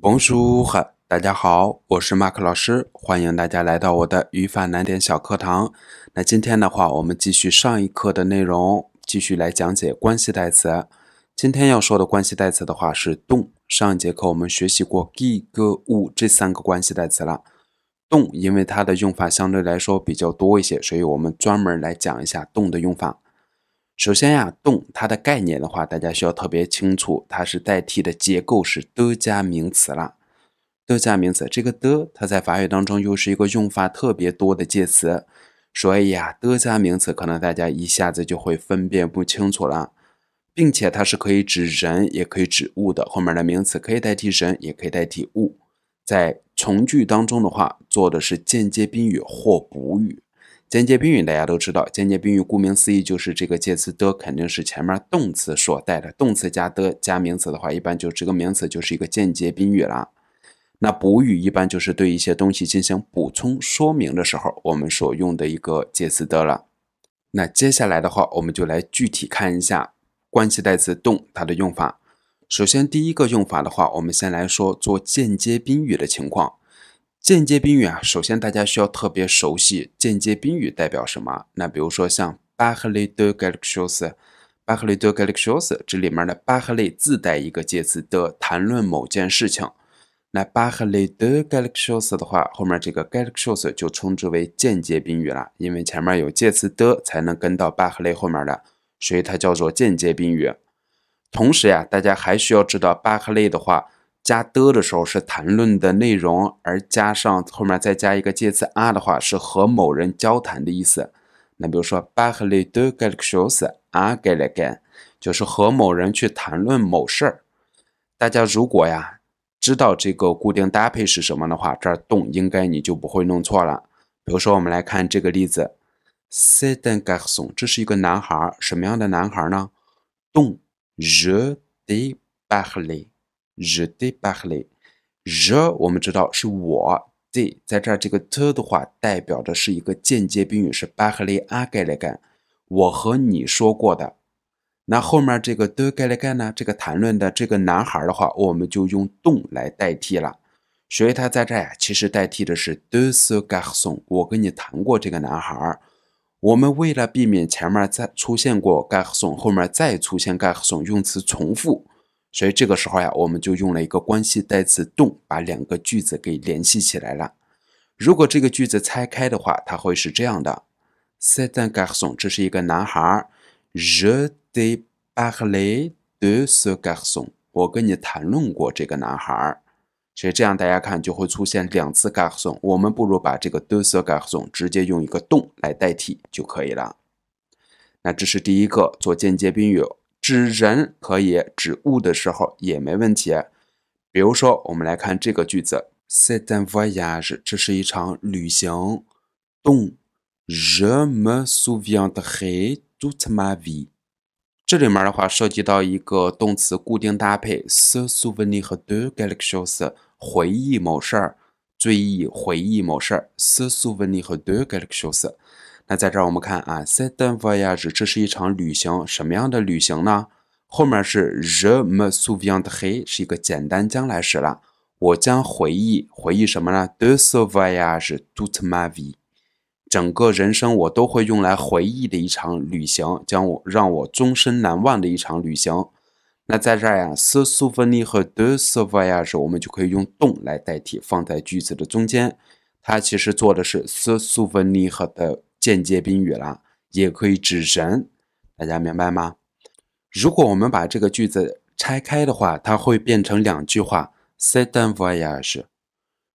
甭学哈，大家好，我是马克老师，欢迎大家来到我的语法难点小课堂。那今天的话，我们继续上一课的内容，继续来讲解关系代词。今天要说的关系代词的话是动。上一节课我们学习过 g 个 u 这三个关系代词了。动，因为它的用法相对来说比较多一些，所以我们专门来讲一下动的用法。首先呀，动它的概念的话，大家需要特别清楚，它是代替的结构是的加名词啦。的加名词，这个的它在法语当中又是一个用法特别多的介词，所以呀，的加名词可能大家一下子就会分辨不清楚了，并且它是可以指人也可以指物的，后面的名词可以代替人也可以代替物，在从句当中的话，做的是间接宾语或补语。间接宾语大家都知道，间接宾语顾名思义就是这个介词的肯定是前面动词所带的，动词加的加名词的话，一般就这个名词就是一个间接宾语了。那补语一般就是对一些东西进行补充说明的时候，我们所用的一个介词的了。那接下来的话，我们就来具体看一下关系代词动它的用法。首先第一个用法的话，我们先来说做间接宾语的情况。间接宾语啊，首先大家需要特别熟悉间接宾语代表什么。那比如说像巴赫利的 g a l a x i o s 巴赫雷的 g a l a x i o s 这里面的巴赫利自带一个介词的，谈论某件事情。那巴赫利的 g a l a x i o s 的话，后面这个 g a l a x i o s 就称之为间接宾语了，因为前面有介词的才能跟到巴赫利后面的，所以它叫做间接宾语。同时呀，大家还需要知道巴赫利的话。加的的时候是谈论的内容，而加上后面再加一个介词啊的话，是和某人交谈的意思。那比如说，bahli do g a l a s h o s r g a l a g a n 就是和某人去谈论某事儿。大家如果呀知道这个固定搭配是什么的话，这儿动应该你就不会弄错了。比如说，我们来看这个例子，se dan galson，这是一个男孩，什么样的男孩呢？动 je de b a h l e The Barkley，the，我们知道是我。The，在这儿这个 the 的话，代表的是一个间接宾语是 Barkley Agagian。我和你说过的。那后面这个 Agagian 呢？这个谈论的这个男孩的话，我们就用动来代替了。所以他在这儿呀，其实代替的是 Dusagason。我跟你谈过这个男孩。我们为了避免前面再出现过 g a g a s o n 后面再出现 g a g a s o n 用词重复。所以这个时候呀，我们就用了一个关系代词 d o 把两个句子给联系起来了。如果这个句子拆开的话，它会是这样的：“cet garçon” 这是一个男孩，“je t'ai parlé de ce garçon” 我跟你谈论过这个男孩。所以这样大家看就会出现两次 “garçon”，我们不如把这个 “de ce garçon” 直接用一个 d o 来代替就可以了。那这是第一个做间接宾语。指人可以指物的时候也没问题。比如说，我们来看这个句子：cet un voyage，这是一场旅行。动 je me souviens de tout ma vie，这里面的话涉及到一个动词固定搭配：se souvenir de quelque chose，回忆某事儿，追忆回忆某事儿：se souvenir de quelque chose。那在这儿我们看啊，cette voyage 这是一场旅行，什么样的旅行呢？后面是 je me souviendrai，是一个简单将来时了，我将回忆，回忆什么呢？de ce voyage tout ma vie，整个人生我都会用来回忆的一场旅行，将我让我终身难忘的一场旅行。那在这儿呀，ce souvenir 和 de ce voyage 我们就可以用动来代替，放在句子的中间，它其实做的是 ce souvenir 和的。间接宾语了，也可以指人，大家明白吗？如果我们把这个句子拆开的话，它会变成两句话。C'est un voyage.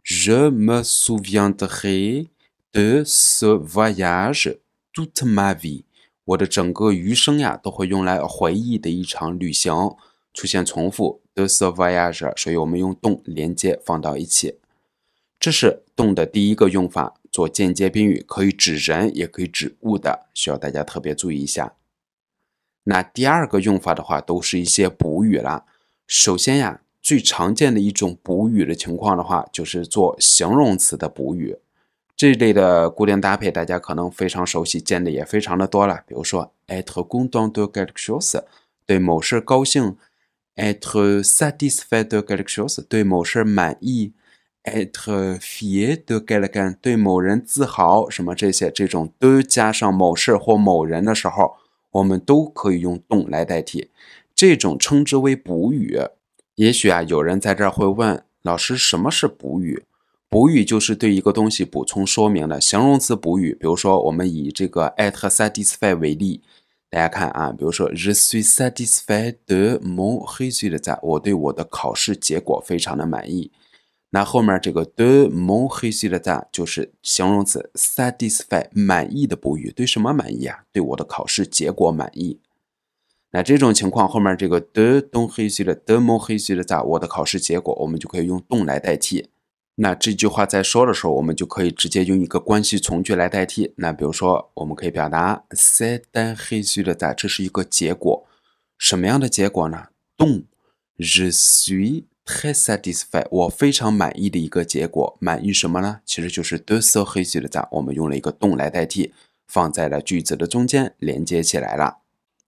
Je me souviendrai de ce voyage toute ma vie. 我的整个余生呀，都会用来回忆的一场旅行。出现重复，de ce voyage，所以我们用动连接放到一起。这是动的第一个用法。做间接宾语可以指人，也可以指物的，需要大家特别注意一下。那第二个用法的话，都是一些补语了。首先呀，最常见的一种补语的情况的话，就是做形容词的补语。这类的固定搭配，大家可能非常熟悉，见的也非常的多了。比如说，être content de quelque chose，对某事高兴；être satisfait de quelque chose，对某事满意。at fier de l a g a n 对某人自豪什么这些，这种都加上某事或某人的时候，我们都可以用动来代替，这种称之为补语。也许啊，有人在这儿会问老师，什么是补语？补语就是对一个东西补充说明的形容词补语。比如说，我们以这个 at satisfied 为例，大家看啊，比如说，this satisfied 的某 he's t a t 我对我的考试结果非常的满意。那后面这个的莫黑西的咋就是形容词 satisfy 满意的补语，对什么满意啊？对我的考试结果满意。那这种情况后面这个 de 的东黑西的德莫黑西的咋我的考试结果，我们就可以用动来代替。那这句话在说的时候，我们就可以直接用一个关系从句来代替。那比如说，我们可以表达 say 塞丹黑西的咋，这是一个结果，什么样的结果呢？动日西。很 s a t i s f i d 我非常满意的一个结果。满意什么呢？其实就是 de s o hezidaz，我们用了一个动来代替，放在了句子的中间，连接起来了。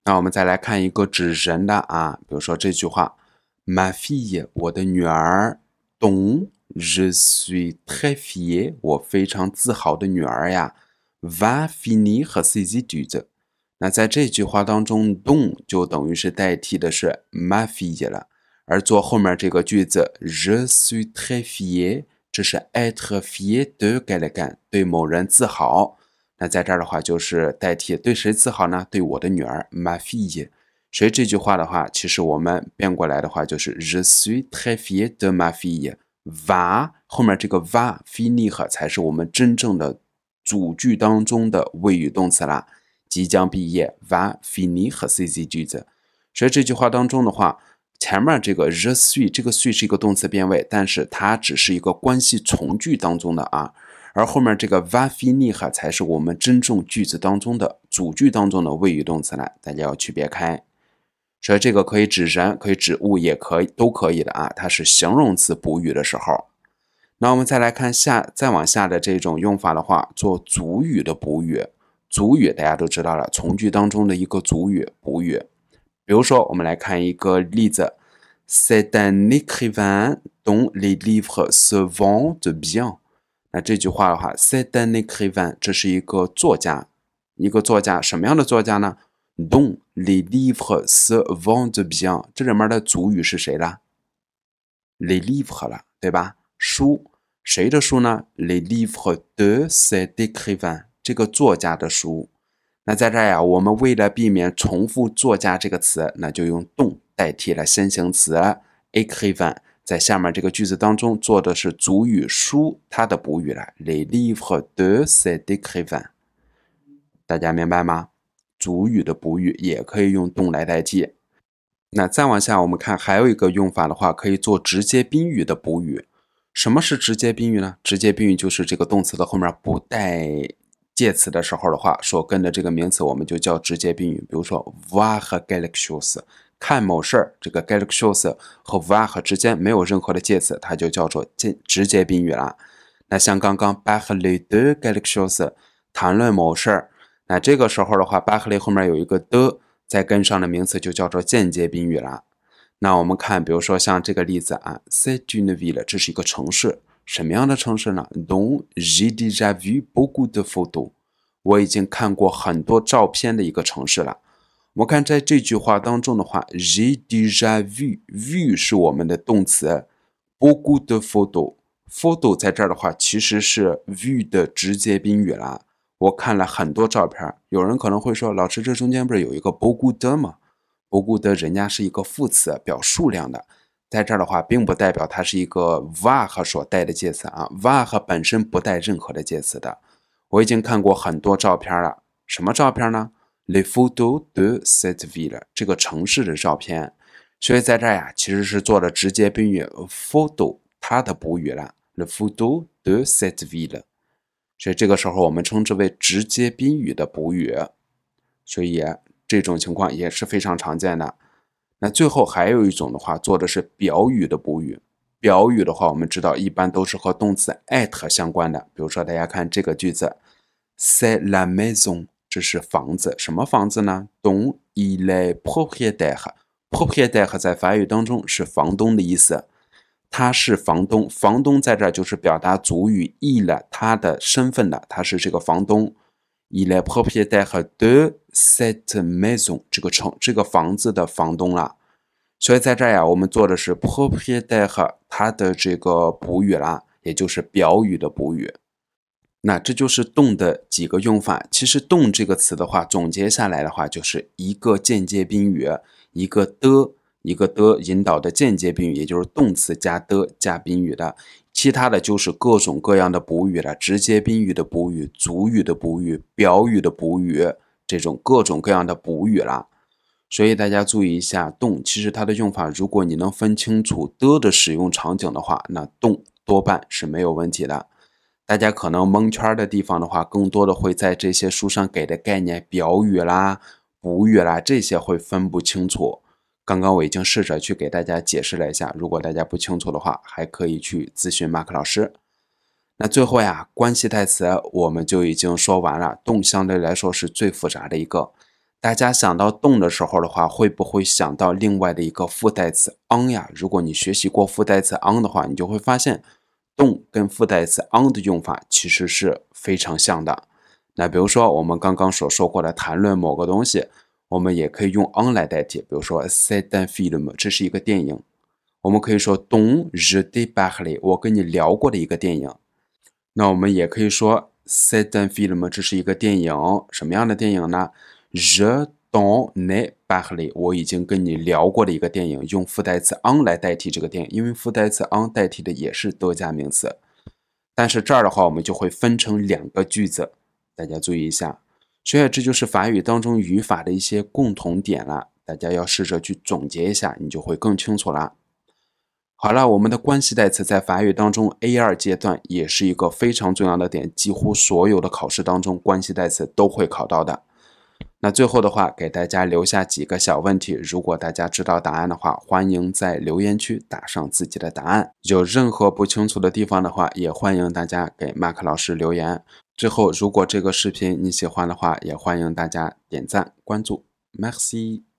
那我们再来看一个指人的啊，比如说这句话，ma fille，我的女儿，don je suis ma f i e l 我非常自豪的女儿呀，va finir s i s i t u e s 那在这句话当中，don 就等于是代替的是 ma fille 了。而做后面这个句子，je suis très fier，这是 être fier de 干了干，对某人自豪。那在这儿的话，就是代替对谁自豪呢？对我的女儿，ma fille。所以这句话的话，其实我们变过来的话，就是 je suis très fier de ma fille。va 后面这个 va finir 才是我们真正的主句当中的谓语动词啦，即将毕业，va finir 是这句子。所以这句话当中的话。前面这个 je 热 e 这个 three 是一个动词变位，但是它只是一个关系从句当中的啊，而后面这个 va f i n i 哈才是我们真正句子当中的主句当中的谓语动词了，大家要区别开。所以这个可以指人，可以指物，也可以都可以的啊，它是形容词补语的时候。那我们再来看下再往下的这种用法的话，做主语的补语，主语大家都知道了，从句当中的一个主语补语。比如说，我们来看一个例子：C'est un écrivain dont les livres se vendent bien。那这句话的话，c'est un écrivain，这是一个作家，一个作家什么样的作家呢？dont les livres se vendent bien，这里面的主语是谁啦 l e s livres 了，对吧？书，谁的书呢？les livres de cet écrivain，这个作家的书。那在这儿呀，我们为了避免重复“作家”这个词，那就用动代替了先行词。a k r i v a n 在下面这个句子当中做的是主语“书”它的补语了。They leave the sad African。大家明白吗？主语的补语也可以用动来代替。那再往下，我们看还有一个用法的话，可以做直接宾语的补语。什么是直接宾语呢？直接宾语就是这个动词的后面不带。介词的时候的话，所跟的这个名词我们就叫直接宾语。比如说，a 和 galaxies 看某事儿，这个 galaxies 和哇和之间没有任何的介词，它就叫做间直接宾语了。那像刚刚巴赫雷的 galaxies 谈论某事儿，那这个时候的话，巴赫雷后面有一个的，再跟上的名词就叫做间接宾语了。那我们看，比如说像这个例子啊 s e t u n v i l l e 这是一个城市。什么样的城市呢？Don j'ai déjà vu beaucoup de photos。我已经看过很多照片的一个城市了。我们看在这句话当中的话，j'ai déjà vu，vu 是我们的动词，beaucoup de p h o t o s p h o t o 在这儿的话其实是 view 的直接宾语了。我看了很多照片。有人可能会说，老师，这中间不是有一个 beaucoup 吗？beaucoup 人家是一个副词，表数量的。在这儿的话，并不代表它是一个 va 和所带的介词啊，va 和本身不带任何的介词的。我已经看过很多照片了，什么照片呢？The photo o e c i l l a 这个城市的照片，所以在这儿呀，其实是做了直接宾语 photo 它的补语了，the photo o e c i l l a 所以这个时候我们称之为直接宾语的补语，所以这种情况也是非常常见的。那最后还有一种的话，做的是表语的补语。表语的话，我们知道一般都是和动词 at 相关的。比如说，大家看这个句子，在蓝 o n 这是房子，什么房子呢？est il 东一来 p 破戴 p 破破 e 黑在法语当中是房东的意思，他是房东。房东在这儿就是表达主语一了他的身份的，他是这个房东。以来 p r o p r i t a i r e de cette maison 这个城这个房子的房东了，所以在这儿呀，我们做的是 p r o p r i t a i r e 它的这个补语啦，也就是表语的补语。那这就是动的几个用法。其实，动这个词的话，总结下来的话，就是一个间接宾语，一个的。一个的引导的间接宾语，也就是动词加的加宾语的，其他的就是各种各样的补语了，直接宾语的补语、主语的补语、表语的补语，这种各种各样的补语啦。所以大家注意一下，动其实它的用法，如果你能分清楚的的使用场景的话，那动多半是没有问题的。大家可能蒙圈的地方的话，更多的会在这些书上给的概念，表语啦、补语啦，这些会分不清楚。刚刚我已经试着去给大家解释了一下，如果大家不清楚的话，还可以去咨询马克老师。那最后呀，关系代词我们就已经说完了。动相对来说是最复杂的一个，大家想到动的时候的话，会不会想到另外的一个副代词 on 呀？如果你学习过副代词 on 的话，你就会发现动跟副代词 on 的用法其实是非常像的。那比如说我们刚刚所说过的谈论某个东西。我们也可以用 on 来代替，比如说 s e t t a w n film，这是一个电影，我们可以说 don d b a 的 l 黎，我跟你聊过的一个电影。那我们也可以说 s e t t a w n film，这是一个电影，什么样的电影呢？e don b a 的 l 黎，我已经跟你聊过的一个电影，用复代词 on 来代替这个电影，因为复代词 on 代替的也是多加名词。但是这儿的话，我们就会分成两个句子，大家注意一下。所以这就是法语当中语法的一些共同点了，大家要试着去总结一下，你就会更清楚了。好了，我们的关系代词在法语当中 A 二阶段也是一个非常重要的点，几乎所有的考试当中关系代词都会考到的。那最后的话，给大家留下几个小问题，如果大家知道答案的话，欢迎在留言区打上自己的答案。有任何不清楚的地方的话，也欢迎大家给麦克老师留言。最后，如果这个视频你喜欢的话，也欢迎大家点赞关注。麦西。